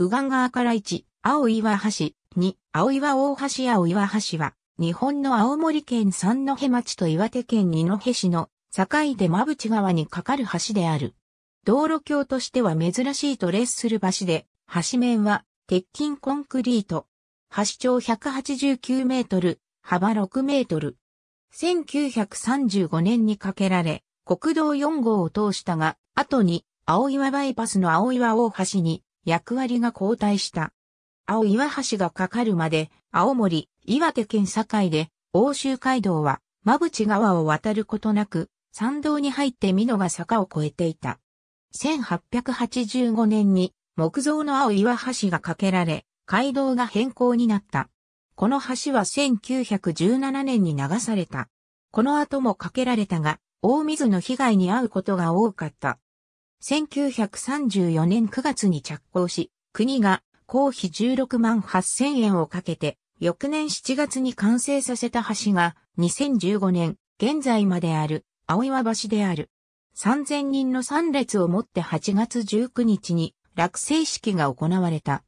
右岸側から1、青岩橋、2、青岩大橋青岩橋は、日本の青森県三戸町と岩手県二戸市の境で間淵川に架かる橋である。道路橋としては珍しいと列する橋で、橋面は鉄筋コンクリート。橋長189メートル、幅6メートル。1935年に架けられ、国道4号を通したが、後に青岩バイパスの青岩大橋に役割が交代した。青岩橋がかかるまで、青森、岩手県境で、欧州街道は、馬淵川を渡ることなく、山道に入って美濃が坂を越えていた。1885年に、木造の青岩橋が架けられ、街道が変更になった。この橋は1917年に流された。この後も架けられたが、大水の被害に遭うことが多かった。1934年9月に着工し、国が公費16万8000円をかけて、翌年7月に完成させた橋が、2015年、現在まである、青岩橋である。3000人の参列をもって8月19日に、落成式が行われた。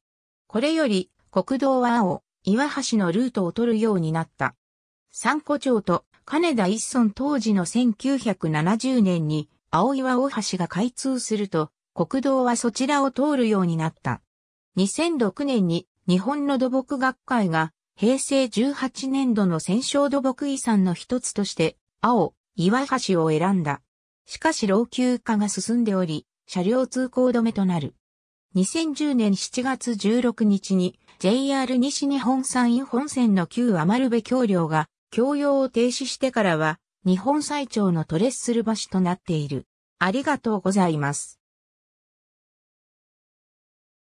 これより、国道は青、岩橋のルートを取るようになった。三古町と金田一村当時の1970年に青岩大橋が開通すると、国道はそちらを通るようになった。2006年に日本の土木学会が平成18年度の戦勝土木遺産の一つとして青、岩橋を選んだ。しかし老朽化が進んでおり、車両通行止めとなる。2010年7月16日に JR 西日本山陰本線の旧余部橋梁が供用を停止してからは日本最長のトレッスル橋となっている。ありがとうございます。